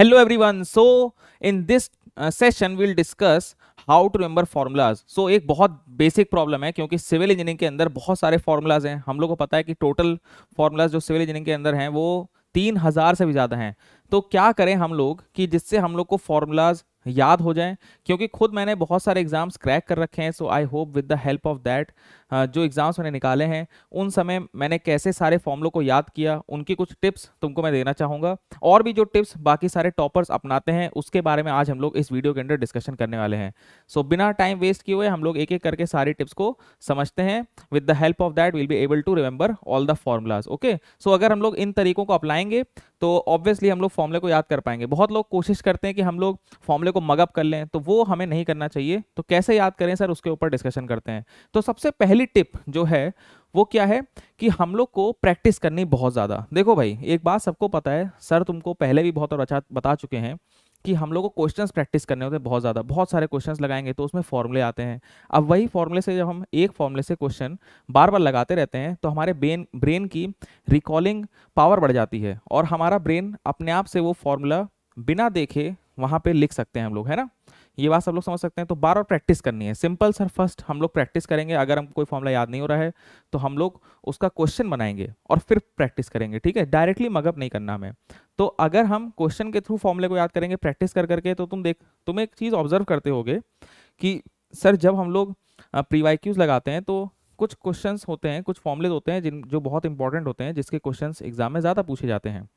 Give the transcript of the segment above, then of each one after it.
hello everyone so in this uh, session we'll discuss how to remember formulas so एक बहुत basic problem है क्योंकि civil engineering के अंदर बहुत सारे फार्मूलाज हैं हम लोग को पता है कि टोटल फार्मूलाज जो सिविल इंजीनियरिंग के अंदर हैं वो तीन हज़ार से भी ज़्यादा हैं तो क्या करें हम लोग कि जिससे हम लोग को फार्मूलाज याद हो जाएं क्योंकि खुद मैंने बहुत सारे एग्ज़ाम्स क्रैक कर रखे हैं so I hope with the help of that जो एग्ज़ाम्स मैंने निकाले हैं उन समय मैंने कैसे सारे फॉर्मलों को याद किया उनकी कुछ टिप्स तुमको मैं देना चाहूँगा और भी जो टिप्स बाकी सारे टॉपर्स अपनाते हैं उसके बारे में आज हम लोग इस वीडियो के अंदर डिस्कशन करने वाले हैं सो so, बिना टाइम वेस्ट किए हुए हम लोग एक एक करके सारी टिप्स को समझते हैं with the help of that will be able to remember all the formulas okay so अगर हम लोग इन तरीकों को अपनाएंगे तो ऑब्वियसली हम लोग फॉर्मुले को याद कर पाएंगे बहुत लोग कोशिश करते हैं कि हम लोग फॉर्मुले को को मगअप कर लें तो वो हमें नहीं करना चाहिए तो कैसे याद करें सर उसके ऊपर डिस्कशन करते हैं तो सबसे पहली टिप जो है वो क्या है कि हम लोग को प्रैक्टिस करनी बहुत ज़्यादा देखो भाई एक बात सबको पता है सर तुमको पहले भी बहुत और अच्छा बता चुके हैं कि हम लोग को क्वेश्चन प्रैक्टिस करने होते हैं बहुत ज़्यादा बहुत सारे क्वेश्चन लगाएंगे तो उसमें फॉर्मूले आते हैं अब वही फॉर्मूले से जब हम एक फॉर्मूले से क्वेश्चन बार बार लगाते रहते हैं तो हमारे ब्रेन ब्रेन की रिकॉलिंग पावर बढ़ जाती है और हमारा ब्रेन अपने आप से वो फॉर्मूला बिना देखे वहाँ पे लिख सकते हैं हम लोग है ना ये बात सब लोग समझ सकते हैं तो बार बार प्रैक्टिस करनी है सिंपल सर फर्स्ट हम लोग प्रैक्टिस करेंगे अगर हमको कोई फॉर्मूला याद नहीं हो रहा है तो हम लोग उसका क्वेश्चन बनाएंगे और फिर प्रैक्टिस करेंगे ठीक है डायरेक्टली मगअप नहीं करना हमें तो अगर हम क्वेश्चन के थ्रू फॉर्मूले को याद करेंगे प्रैक्टिस कर करके तो तुम देख तुम एक चीज़ ऑब्जर्व करते हो कि सर जब हम लोग प्रीवाइक्यूज लगाते हैं तो कुछ क्वेश्चंस होते हैं कुछ फॉर्मलेज होते हैं जिन जो बहुत इंपॉर्टेंट होते हैं जिसके क्वेश्चंस एग्जाम में ज़्यादा पूछे जाते हैं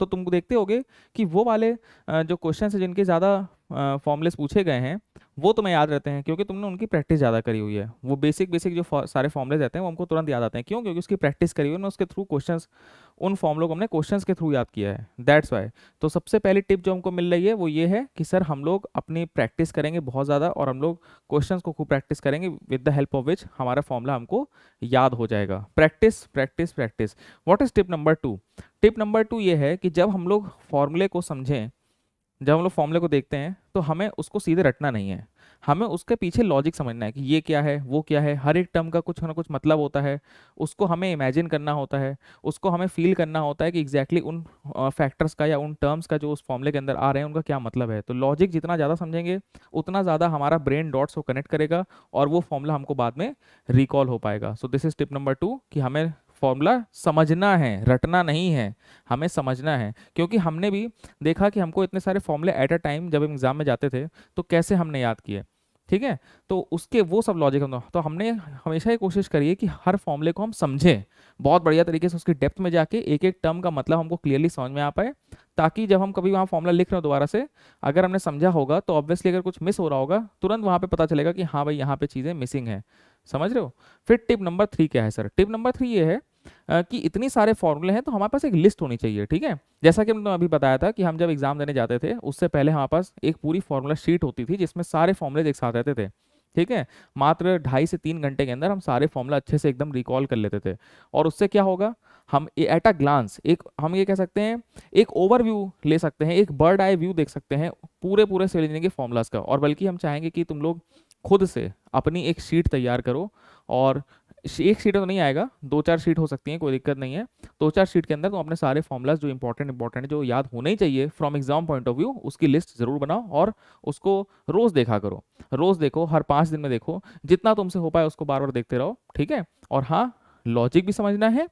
तो तुम देखते होगे कि वो वाले जो क्वेश्चन हैं जिनके ज़्यादा फॉर्मुलेस पूछे गए हैं वो तुम्हें याद रहते हैं क्योंकि तुमने उनकी प्रैक्टिस ज़्यादा करी हुई है वो बेसिक बेसिक जो सारे फॉर्मलेस रहते हैं वो हमको तुरंत याद आते हैं क्यों क्योंकि उसकी प्रैक्टिस करी हुई है उसके थ्रू क्वेश्चन उन फॉर्मूलों को हमने क्वेश्चंस के थ्रू याद किया है दैट्स वाई तो सबसे पहली टिप जो हमको मिल रही है वो ये है कि सर हम लोग अपनी प्रैक्टिस करेंगे बहुत ज़्यादा और हम लोग क्वेश्चन को खूब प्रैक्टिस करेंगे with the help of which हमारा फॉर्मूला हमको याद हो जाएगा practice practice practice what is tip number two tip number two ये है कि जब हम लोग फॉर्मूले को समझें जब हम लोग फॉर्मूले को देखते हैं तो हमें उसको सीधे रटना नहीं है हमें उसके पीछे लॉजिक समझना है कि ये क्या है वो क्या है हर एक टर्म का कुछ ना कुछ मतलब होता है उसको हमें इमेजिन करना होता है उसको हमें फील करना होता है कि एग्जैक्टली exactly उन फैक्टर्स का या उन टर्म्स का जो उस फॉर्मूले के अंदर आ रहे हैं उनका क्या मतलब है तो लॉजिक जितना ज़्यादा समझेंगे उतना ज़्यादा हमारा ब्रेन डॉट्स को कनेक्ट करेगा और वो फॉर्मूला हमको बाद में रिकॉल हो पाएगा so this is tip number two कि हमें फॉर्मूला समझना है रटना नहीं है हमें समझना है क्योंकि हमने भी देखा कि हमको इतने सारे फॉर्मूले एट अ टाइम जब एग्ज़ाम में जाते थे तो कैसे हमने याद किए ठीक है तो उसके वो सब लॉजिक हम तो हमने हमेशा ये कोशिश करी है कि हर फॉर्मूले को हम समझें बहुत बढ़िया तरीके से उसकी डेप्थ में जाके एक एक टर्म का मतलब हमको क्लियरली समझ में आ पाए ताकि जब हम कभी वहाँ फॉर्मूला लिख रहे हो दोबारा से अगर हमने समझा होगा तो ऑब्वियसली अगर कुछ मिस हो रहा होगा तुरंत वहाँ पर पता चलेगा कि हाँ भाई यहाँ पे चीज़ें मिसिंग है समझ रहे हो फिर टिप नंबर थ्री क्या है सर टिप नंबर थ्री ये है कि इतने सारे फॉर्मूले हैं तो हमारे पास एक लिस्ट होनी चाहिए ठीक है जैसा कि हमने अभी बताया था कि हम जब एग्जाम देने जाते थे उससे पहले हमारे पास एक पूरी फॉर्मूला शीट होती थी जिसमें सारे फॉर्मूले एक साथ रहते थे ठीक है मात्र ढाई से तीन घंटे के अंदर हम सारे फॉर्मूला अच्छे से एकदम रिकॉल कर लेते थे और उससे क्या होगा हम एट अ ग्लांस एक हम ये कह सकते हैं एक ओवरव्यू ले सकते हैं एक बर्ड आई व्यू देख सकते हैं पूरे पूरे सिविल इंजीनियरिंग के फॉर्मूलाज का और बल्कि हम चाहेंगे कि तुम लोग खुद से अपनी एक शीट तैयार करो और एक सीट तो नहीं आएगा दो चार सीट हो सकती हैं कोई दिक्कत नहीं है दो चार सीट के अंदर तो अपने सारे फॉर्मुलाज जो इंपॉर्टेंट इंपॉर्टेंट जो याद होने ही चाहिए from exam point of view उसकी लिस्ट जरूर बनाओ और उसको रोज देखा करो रोज देखो हर पाँच दिन में देखो जितना तुमसे हो पाए उसको बार बार देखते रहो ठीक है और हाँ लॉजिक भी समझना है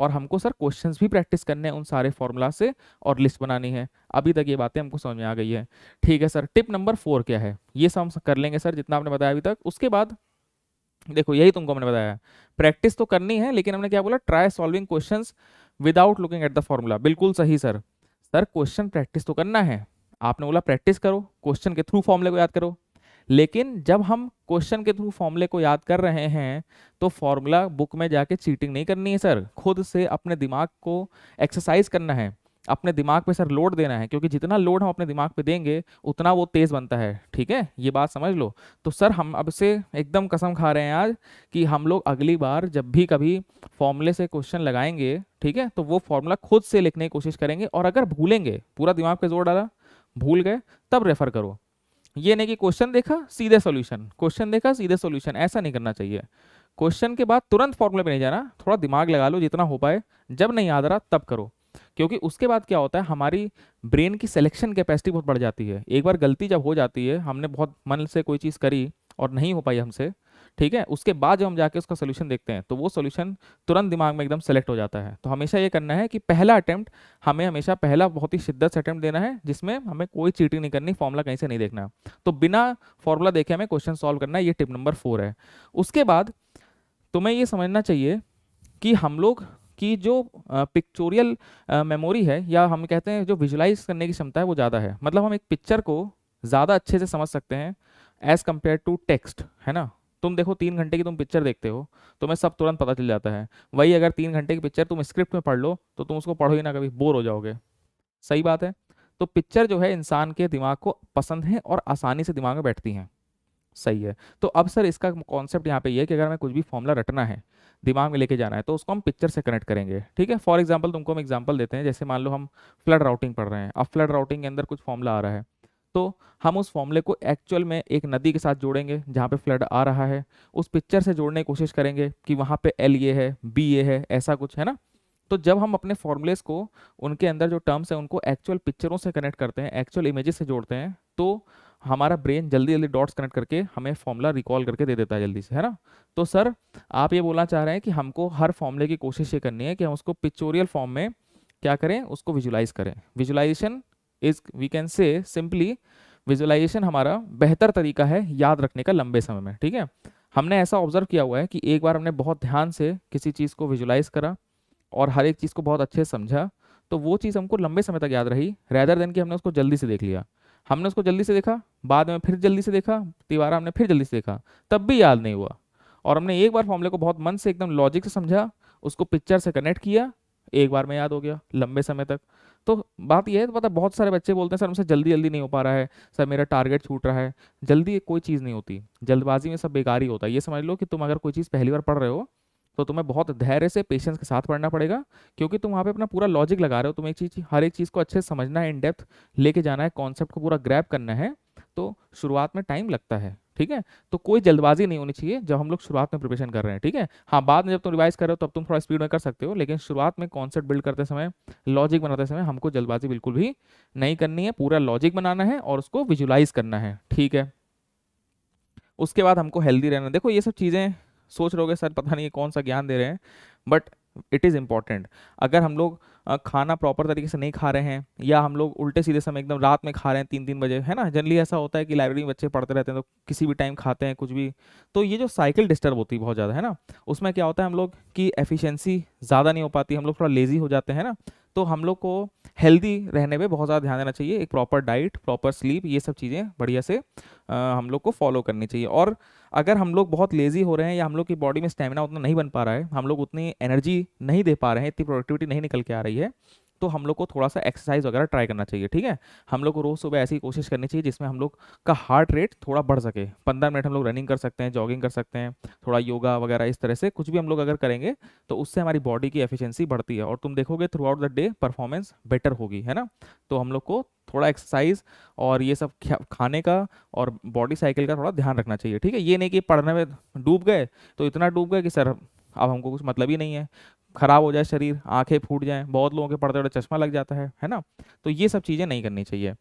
और हमको सर क्वेश्चंस भी प्रैक्टिस करने हैं उन सारे फॉर्मूला से और लिस्ट बनानी है अभी तक ये बातें हमको समझ में आ गई है ठीक है सर टिप नंबर फोर क्या है ये सब कर लेंगे सर जितना आपने बताया अभी तक उसके बाद देखो यही तुमको हमने बताया प्रैक्टिस तो करनी है लेकिन हमने क्या बोला try solving question without looking at the formula बिल्कुल सही सर सर क्वेश्चन प्रैक्टिस तो करना है आपने बोला प्रैक्टिस करो क्वेश्चन के थ्रू फॉर्मूले को याद करो लेकिन जब हम क्वेश्चन के थ्रू फॉर्मूले को याद कर रहे हैं तो फॉर्मूला बुक में जाके चीटिंग नहीं करनी है सर खुद से अपने दिमाग को एक्सरसाइज करना है अपने दिमाग पे सर लोड देना है क्योंकि जितना लोड हम अपने दिमाग पे देंगे उतना वो तेज़ बनता है ठीक है ये बात समझ लो तो सर हम अब से एकदम कसम खा रहे हैं आज कि हम लोग अगली बार जब भी कभी फॉर्मूले से क्वेश्चन लगाएंगे ठीक है तो वो फॉर्मूला खुद से लिखने की कोशिश करेंगे और अगर भूलेंगे पूरा दिमाग पे जोर डाला भूल गए तब रेफर करो ये नहीं कि क्वेश्चन देखा सीधे सोल्यूशन क्वेश्चन देखा सीधे सोल्यूशन ऐसा नहीं करना चाहिए क्वेश्चन के बाद तुरंत फॉर्मूले पर नहीं जाना थोड़ा दिमाग लगा लो जितना हो पाए जब नहीं याद रहा तब करो क्योंकि उसके बाद क्या होता है हमारी ब्रेन की सिलेक्शन कैपेसिटी बहुत बढ़ जाती है एक बार गलती जब हो जाती है हमने बहुत मन से कोई चीज़ करी और नहीं हो पाई हमसे ठीक है उसके बाद जब हम जाके उसका सोल्यूशन देखते हैं तो वो सोल्यूशन तुरंत दिमाग में एकदम सेलेक्ट हो जाता है तो हमेशा ये करना है कि पहला अटैम्प्ट हमें हमेशा पहला बहुत ही शिद्दत से अटैम्प्ट देना है जिसमें हमें कोई चीटिंग नहीं करनी फॉर्मूला कहीं से नहीं देखना तो बिना फॉर्मूला देखे हमें क्वेश्चन सॉल्व करना है ये टिप नंबर फोर है उसके बाद तुम्हें ये समझना चाहिए कि हम लोग की जो पिक्चोरियल मेमोरी है या हम कहते हैं जो विजुलाइज करने की क्षमता है वो ज़्यादा है मतलब हम एक पिक्चर को ज़्यादा अच्छे से समझ सकते हैं एज़ कम्पेयर टू टेक्स्ट है ना तुम देखो तीन घंटे की तुम पिक्चर देखते हो तुम्हें तो सब तुरंत पता चल जाता है वही अगर तीन घंटे की पिक्चर तुम स्क्रिप्ट में पढ़ लो तो तुम उसको पढ़ो ही ना कभी बोर हो जाओगे सही बात है तो पिक्चर जो है इंसान के दिमाग को पसंद है और आसानी से दिमाग में बैठती हैं सही है तो अब सर इसका कॉन्सेप्ट यहाँ पे ये यह कि अगर हमें कुछ भी फॉर्मूला रटना है दिमाग में लेके जाना है तो उसको हम पिक्चर से कनेक्ट करेंगे ठीक है फॉर एग्जाम्पल तुमको हम एग्जाम्पल देते हैं जैसे मान लो हम फ्लड राउटिंग पढ़ रहे हैं अब फ्लड राउटिंग के अंदर कुछ फॉर्मूला आ रहा है तो हम उस फॉर्मूले को एक्चुअल में एक नदी के साथ जोड़ेंगे जहाँ पे फ्लड आ रहा है उस पिक्चर से जोड़ने की कोशिश करेंगे कि वहाँ पे एल ये है बी ये है ऐसा कुछ है ना तो जब हम अपने फॉर्मूलेस को उनके अंदर जो टर्म्स हैं उनको एक्चुअल पिक्चरों से कनेक्ट करते हैं एक्चुअल इमेजेस से जोड़ते हैं तो हमारा ब्रेन जल्दी जल्दी डॉट्स कनेक्ट करके हमें फॉर्मूला रिकॉल करके दे देता है जल्दी से है ना तो सर आप ये बोलना चाह रहे हैं कि हमको हर फॉर्मूले की कोशिश ये करनी है कि हम उसको पिक्चोरियल फॉर्म में क्या करें उसको विजुलाइज करें visualisation is we can say simply visualisation हमारा बेहतर तरीका है याद रखने का लंबे समय में ठीक है हमने ऐसा ऑब्जर्व किया हुआ है कि एक बार हमने बहुत ध्यान से किसी चीज़ को विजुलाइज करा और हर एक चीज़ को बहुत अच्छे से समझा तो वो चीज़ हमको लंबे समय तक याद रही रैदर देन कि हमने उसको जल्दी से देख लिया हमने उसको जल्दी से देखा बाद में फिर जल्दी से देखा तिवारा हमने फिर जल्दी से देखा तब भी याद नहीं हुआ और हमने एक बार फॉर्मूले को बहुत मन से एकदम लॉजिक से समझा उसको पिक्चर से कनेक्ट किया एक बार में याद हो गया लंबे समय तक तो बात यह है तो पता बहुत सारे बच्चे बोलते हैं सर हमसे जल्दी जल्दी नहीं हो पा रहा है सर मेरा टारगेट छूट रहा है जल्दी कोई चीज़ नहीं होती जल्दबाजी में सब बेकार ही होता है ये समझ लो कि तुम अगर कोई चीज़ पहली बार पढ़ रहे हो तो तुम्हें बहुत धैर्य से पेशेंस के साथ पढ़ना पड़ेगा क्योंकि तुम वहाँ पे अपना पूरा लॉजिक लगा रहे हो तुम्हें एक चीज़ हर एक चीज़ को अच्छे से समझना है इन डेप्थ लेके जाना है कॉन्सेप्ट को पूरा ग्रैप करना है तो शुरुआत में टाइम लगता है ठीक है तो कोई जल्दबाजी नहीं होनी चाहिए जब हम लोग शुरुआत में प्रिपरेशन कर रहे हैं ठीक है हाँ बाद में जब तुम रिवाइज कर रहे हो तब तुम थोड़ा स्पीड में कर सकते हो लेकिन शुरुआत में कॉन्सेप्ट बिल्ड करते समय लॉजिक बनाते समय हमको जल्दबाजी बिल्कुल भी नहीं करनी है पूरा लॉजिक बनाना है और उसको विजुलाइज करना है ठीक है उसके बाद हमको हेल्दी रहना देखो ये सब चीज़ें सोच रहे हो सर पता नहीं कौन सा ज्ञान दे रहे हैं बट इट इज़ इम्पॉर्टेंट अगर हम लोग खाना प्रॉपर तरीके से नहीं खा रहे हैं या हम लोग उल्टे सीधे समय एकदम रात में खा रहे हैं तीन तीन बजे है ना जनरली ऐसा होता है कि लाइब्रेरी में बच्चे पढ़ते रहते हैं तो किसी भी टाइम खाते हैं कुछ भी तो ये जो साइकिल डिस्टर्ब होती है बहुत ज़्यादा है ना उसमें क्या होता है हम लोग की एफिशेंसी ज़्यादा नहीं हो पाती हम लोग थोड़ा लेज़ी हो जाते हैं ना तो हम लोग को हेल्दी रहने पे बहुत ज़्यादा ध्यान देना चाहिए एक प्रॉपर डाइट प्रॉपर स्लीप ये सब चीज़ें बढ़िया से आ, हम लोग को फॉलो करनी चाहिए और अगर हम लोग बहुत लेजी हो रहे हैं या हम लोग की बॉडी में स्टेमिना उतना नहीं बन पा रहा है हम लोग उतनी एनर्जी नहीं दे पा रहे हैं इतनी प्रोडक्टिविटी नहीं निकल के आ रही है तो हम लोग को थोड़ा सा एक्सरसाइज वगैरह ट्राई करना चाहिए ठीक है हम लोग को रोज़ सुबह ऐसी कोशिश करनी चाहिए जिसमें हम लोग का हार्ट रेट थोड़ा बढ़ सके पंद्रह मिनट हम लोग रनिंग कर सकते हैं जॉगिंग कर सकते हैं थोड़ा योगा वगैरह इस तरह से कुछ भी हम लोग अगर करेंगे तो उससे हमारी बॉडी की एफिशियंसी बढ़ती है और तुम देखोगे throughout the day performance better होगी है ना तो हम लोग को थोड़ा एक्सरसाइज और ये सब खाने का और बॉडी साइकिल का थोड़ा ध्यान रखना चाहिए ठीक है ये नहीं कि पढ़ने में डूब गए तो इतना डूब गए कि सर अब हमको कुछ मतलब ही नहीं है खराब हो जाए शरीर आंखें फूट जाएं बहुत लोगों के पड़ते पढ़ते चश्मा लग जाता है है ना तो ये सब चीज़ें नहीं करनी चाहिए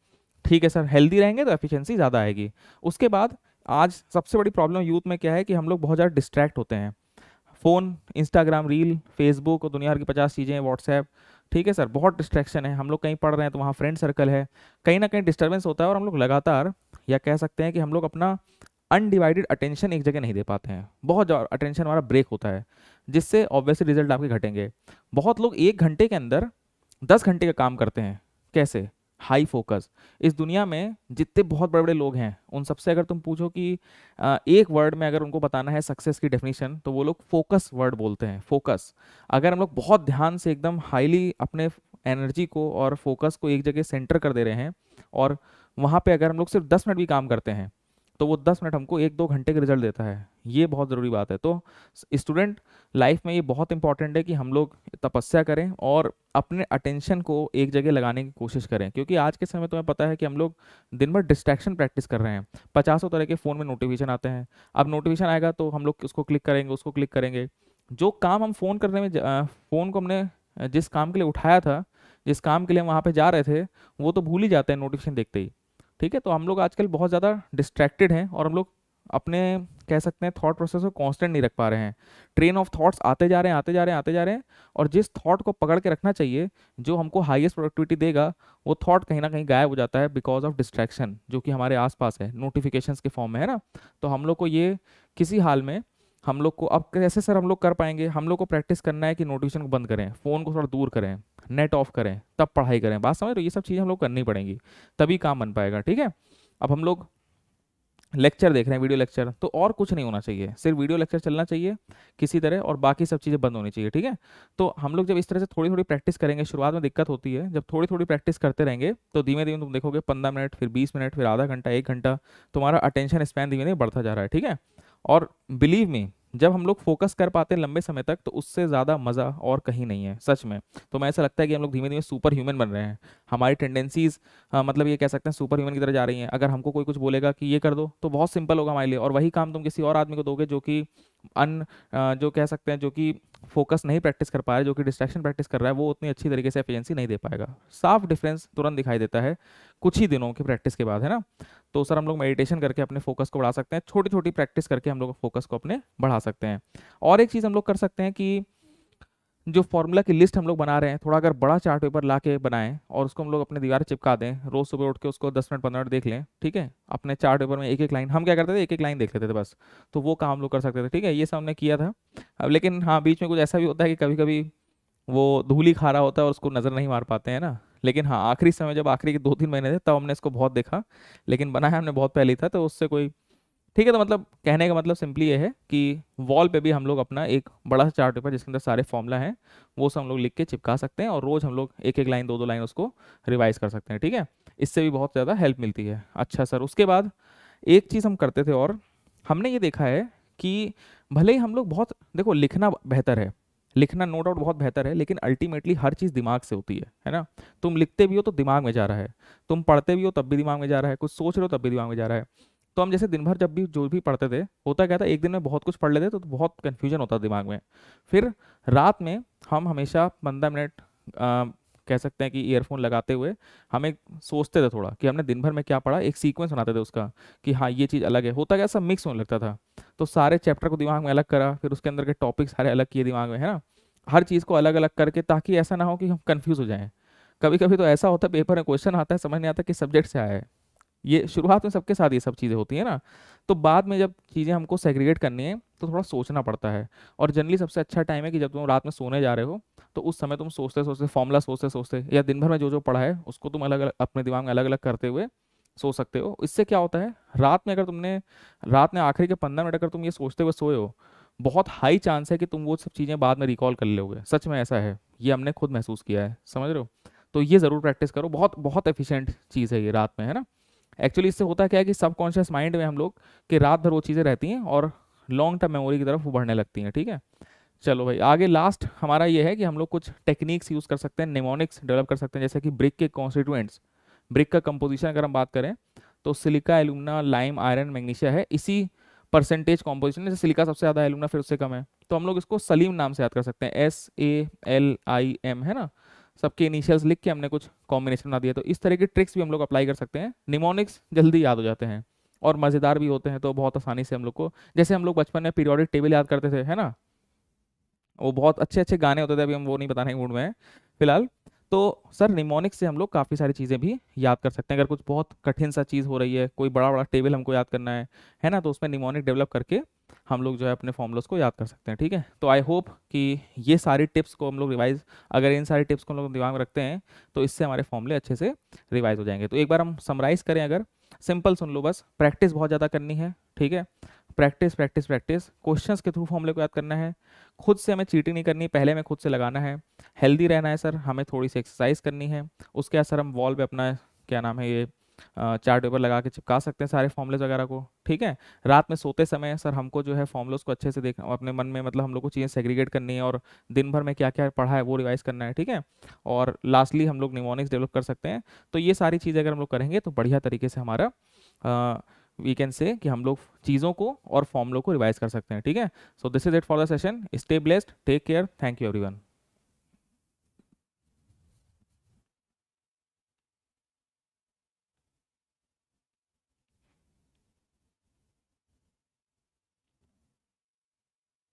ठीक है सर हेल्दी रहेंगे तो एफिशिएंसी ज़्यादा आएगी उसके बाद आज सबसे बड़ी प्रॉब्लम यूथ में क्या है कि हम लोग बहुत ज़्यादा डिस्ट्रैक्ट होते हैं फ़ोन इंस्टाग्राम रील फेसबुक और दुनिया की पचास चीज़ें व्हाट्सएप ठीक है सर बहुत डिस्ट्रैक्शन है हम लोग कहीं पढ़ रहे हैं तो वहाँ फ्रेंड सर्कल है कहीं ना कहीं डिस्टर्बेंस होता है और हम लोग लगातार या कह सकते हैं कि हम लोग अपना अनडिवाइडेड अटेंशन एक जगह नहीं दे पाते हैं बहुत अटेंशन हमारा ब्रेक होता है जिससे ऑब्वियसली रिजल्ट आपके घटेंगे बहुत लोग एक घंटे के अंदर दस घंटे का काम करते हैं कैसे हाई फोकस इस दुनिया में जितने बहुत बड़े बड़े लोग हैं उन सबसे अगर तुम पूछो कि एक वर्ड में अगर उनको बताना है सक्सेस की डेफिनेशन तो वो लोग फोकस वर्ड बोलते हैं फोकस अगर हम लोग बहुत ध्यान से एकदम हाईली अपने एनर्जी को और फोकस को एक जगह सेंटर कर दे रहे हैं और वहाँ पे अगर हम लोग सिर्फ दस मिनट भी काम करते हैं तो वो दस मिनट हमको एक दो घंटे का रिजल्ट देता है ये बहुत ज़रूरी बात है तो स्टूडेंट लाइफ में ये बहुत इंपॉर्टेंट है कि हम लोग तपस्या करें और अपने अटेंशन को एक जगह लगाने की कोशिश करें क्योंकि आज के समय तुम्हें पता है कि हम लोग दिन भर डिस्ट्रैक्शन प्रैक्टिस कर रहे हैं पचासों तरह के फ़ोन में नोटिफिकेशन आते हैं अब नोटिफिकेशन आएगा तो हम लोग उसको क्लिक करेंगे उसको क्लिक करेंगे जो काम हम फ़ोन करने में फ़ोन को हमने जिस काम के लिए उठाया था जिस काम के लिए हम वहाँ पर जा रहे थे वो तो भूल ही जाते हैं नोटिफिकेशन देखते ही ठीक है तो हम लोग आजकल बहुत ज़्यादा डिस्ट्रैक्टेड हैं और हम लोग अपने कह सकते हैं थॉट प्रोसेस को कांस्टेंट नहीं रख पा रहे हैं ट्रेन ऑफ थॉट्स आते जा रहे हैं आते जा रहे हैं आते जा रहे हैं और जिस थॉट को पकड़ के रखना चाहिए जो हमको हाईएस्ट प्रोडक्टिविटी देगा वो थॉट कहीं ना कहीं गायब हो जाता है बिकॉज ऑफ डिस्ट्रैक्शन जो कि हमारे आसपास है नोटिफिकेशंस के फॉर्म में है ना तो हम लोग को ये किसी हाल में हम लोग को अब कैसे सर हम लोग कर पाएंगे हम लोग को प्रैक्टिस करना है कि नोटिफिकेशन को बंद करें फ़ोन को थोड़ा दूर करें नेट ऑफ करें तब पढ़ाई करें बात समझ रहे हो ये सब चीज़ें हम लोग करनी पड़ेंगी तभी काम बन पाएगा ठीक है अब हम लोग लेक्चर देख रहे हैं वीडियो लेक्चर तो और कुछ नहीं होना चाहिए सिर्फ वीडियो लेक्चर चलना चाहिए किसी तरह और बाकी सब चीज़ें बंद होनी चाहिए ठीक है तो हम लोग जब इस तरह से थोड़ी थोड़ी प्रैक्टिस करेंगे शुरुआत में दिक्कत होती है जब थोड़ी थोड़ी प्रैक्टिस करते रहेंगे तो धीमे धीमे तुम देखोगे पंद्रह मिनट फिर बीस मिनट फिर आधा घंटा एक घंटा तुम्हारा अटेंशन स्पैन धीमे धीमे बढ़ता जा रहा है ठीक है और बिलीव में जब हम लोग फोकस कर पाते हैं लंबे समय तक तो उससे ज़्यादा मज़ा और कहीं नहीं है सच में तो मैं ऐसा लगता है कि हम लोग धीमे धीमे सुपर ह्यूमन बन रहे हैं हमारी टेंडेंसीज हाँ, मतलब ये कह सकते हैं सुपर ह्यूमन की तरह जा रही हैं अगर हमको कोई कुछ बोलेगा कि ये कर दो तो बहुत सिंपल होगा हमारे लिए और वही काम तुम किसी और आदमी को दोगे जो कि अन जो कह सकते हैं जो कि फोकस नहीं प्रैक्टिस कर पा रहा है जो कि डिस्ट्रैक्शन प्रैक्टिस कर रहा है वो उतनी अच्छी तरीके से एफिशिएंसी नहीं दे पाएगा साफ डिफरेंस तुरंत दिखाई देता है कुछ ही दिनों की प्रैक्टिस के बाद है ना तो सर हम लोग मेडिटेशन करके अपने फोकस को बढ़ा सकते हैं छोटी छोटी प्रैक्टिस करके हम लोग फोकस को अपने बढ़ा सकते हैं और एक चीज़ हम लोग कर सकते हैं कि जो फॉर्मूला की लिस्ट हम लोग बना रहे हैं थोड़ा अगर बड़ा चार्ट पेपर ला के बनाएं और उसको हम लोग अपने दीवार चिपका दें रोज सुबह उठ के उसको दस मिनट पंद्रह मिनट देख लें ठीक है अपने चार्ट पेपर में एक एक लाइन हम क्या करते थे एक एक लाइन देख लेते थे बस तो वो काम लोग कर सकते थे ठीक है ये सब हमने किया था अब लेकिन हाँ बीच में कुछ ऐसा भी होता है कि कभी कभी वो धूली खा रहा होता है और उसको नज़र नहीं मार पाते हैं ना लेकिन हाँ आखिरी समय जब आखिरी के दो तीन महीने थे तब हमने इसको बहुत देखा लेकिन बनाया हमने बहुत पहले था तो उससे कोई ठीक है तो मतलब कहने का मतलब सिंपली ये है कि वॉल पे भी हम लोग अपना एक बड़ा सा चार्ट पेपर जिसके अंदर सारे फॉर्मूला हैं वो सब हम लोग लिख के चिपका सकते हैं और रोज़ हम लोग एक एक लाइन दो दो लाइन उसको रिवाइज कर सकते हैं ठीक है इससे भी बहुत ज़्यादा हेल्प मिलती है अच्छा सर उसके बाद एक चीज़ हम करते थे और हमने ये देखा है कि भले ही हम लोग बहुत देखो लिखना बेहतर है लिखना नो डाउट बहुत बेहतर है लेकिन अल्टीमेटली हर चीज़ दिमाग से होती है है ना तुम लिखते भी हो तो दिमाग में जा रहा है तुम पढ़ते भी हो तब भी दिमाग में जा रहा है कुछ सोच रहे हो तब भी दिमाग में जा रहा है तो हम जैसे दिन भर जब भी जो भी पढ़ते थे होता क्या था एक दिन में बहुत कुछ पढ़ लेते तो, तो बहुत कन्फ्यूजन होता दिमाग में फिर रात में हम हमेशा पंद्रह मिनट कह सकते हैं कि ईयरफोन लगाते हुए हमें सोचते थे थोड़ा कि हमने दिन भर में क्या पढ़ा एक सीक्वेंस बनाते थे उसका कि हाँ ये चीज़ अलग है होता क्या सब मिक्स होने लगता था तो सारे चैप्टर को दिमाग में अलग करा फिर उसके अंदर के टॉपिक सारे अलग किए दिमाग में है ना हर चीज़ को अलग अलग करके ताकि ऐसा ना हो कि हम कन्फ्यूज़ हो जाएँ कभी कभी तो ऐसा होता है पेपर में क्वेश्चन आता है समझ नहीं आता कि सब्जेक्ट से आया है ये शुरुआत में सबके साथ ये सब चीज़ें होती है ना तो बाद में जब चीज़ें हमको सेग्रीगेट करनी है तो थोड़ा सोचना पड़ता है और जनरली सबसे अच्छा टाइम है कि जब तुम रात में सोने जा रहे हो तो उस समय तुम सोचते सोचते फॉर्मूला सोचते सोचते या दिन भर में जो जो पढ़ा है उसको तुम अलग अलग अपने दिमाग में अलग अलग करते हुए सो सकते हो इससे क्या होता है रात में अगर तुमने रात में आखिरी के पंद्रह मिनट अगर तुम ये सोचते हुए सोए हो बहुत हाई चांस है कि तुम वो सब चीज़ें बाद में रिकॉल कर लोगे सच में ऐसा है ये हमने खुद महसूस किया है समझ रहे हो तो ये ज़रूर प्रैक्टिस करो बहुत बहुत एफिशिएंट चीज़ है ये रात में है ना एक्चुअली इससे होता क्या है कि सबकॉन्शियस माइंड में हम लोग कि रात भर वो चीज़ें रहती हैं और लॉन्ग टर्म मेमोरी की तरफ वो बढ़ने लगती हैं ठीक है चलो भाई आगे लास्ट हमारा ये है कि हम लोग कुछ टेक्निक्स यूज़ कर सकते हैं निमोनिक्स डेवलप कर सकते हैं जैसे कि ब्रिक के कॉन्स्टिटुएंट्स ब्रिक का कंपोजिशन अगर हम बात करें तो silica alumina lime iron magnesia है इसी परसेंटेज कॉम्पोजिशन जैसे सिलिका सबसे ज़्यादा एलुमिना फिर उससे कम है तो हम लोग इसको सलीम नाम से याद कर सकते हैं S A L I M है ना सबके इनिशियल्स लिख के हमने कुछ कॉम्बिनेशन बना दिया तो इस तरह के ट्रिक्स भी हम लोग अप्लाई कर सकते हैं निमोनिक्स जल्दी याद हो जाते हैं और मज़ेदार भी होते हैं तो बहुत आसानी से हम लोग को जैसे हम लोग बचपन में पीरियोडिक टेबल याद करते थे है ना वो बहुत अच्छे अच्छे गाने होते थे अभी हम वो नहीं बताने के मूड में फिलहाल तो सर निमोनिक्स से हम लोग काफ़ी सारी चीज़ें भी याद कर सकते हैं अगर कुछ बहुत कठिन सा चीज़ हो रही है कोई बड़ा बड़ा टेबल हमको याद करना है है ना तो उसमें निमोनिक डेवलप करके हम लोग जो है अपने फॉर्मूलाज को याद कर सकते हैं ठीक है तो आई होप कि ये सारी टिप्स को हम लोग रिवाइज अगर इन सारी टिप्स को हम लोग दिमाग में रखते हैं तो इससे हमारे फॉर्मूले अच्छे से रिवाइज हो जाएंगे तो एक बार हम समराइज़ करें अगर सिंपल सुन लो बस प्रैक्टिस बहुत ज़्यादा करनी है ठीक है प्रैक्टिस प्रैक्टिस प्रैक्टिस क्वेश्चन के थ्रू फॉर्मूले को याद करना है खुद से हमें चीटिंग नहीं करनी पहले हमें खुद से लगाना है हेल्दी रहना है सर हमें थोड़ी सी एक्सरसाइज करनी है उसके बाद सर हम वॉल पर अपना क्या नाम है ये चार्ट पेपर लगा के चिपका सकते हैं सारे फॉर्मूलेज वगैरह को ठीक है रात में सोते समय सर हमको जो है फॉर्मूलेज को अच्छे से देखना अपने मन में मतलब हम लोग को चीज़ें सेग्रीगेट करनी है और दिन भर में क्या क्या पढ़ा है वो रिवाइज करना है ठीक है और लास्टली हम लोग निमोनिक्स डेवलप कर सकते हैं तो ये सारी चीज़ें अगर हम लोग करेंगे तो बढ़िया तरीके से हमारा वी कैन से कि हम लोग चीज़ों को और फॉर्मूलों को रिवाइज कर सकते हैं ठीक है so this is it for the session stay blessed take care thank you every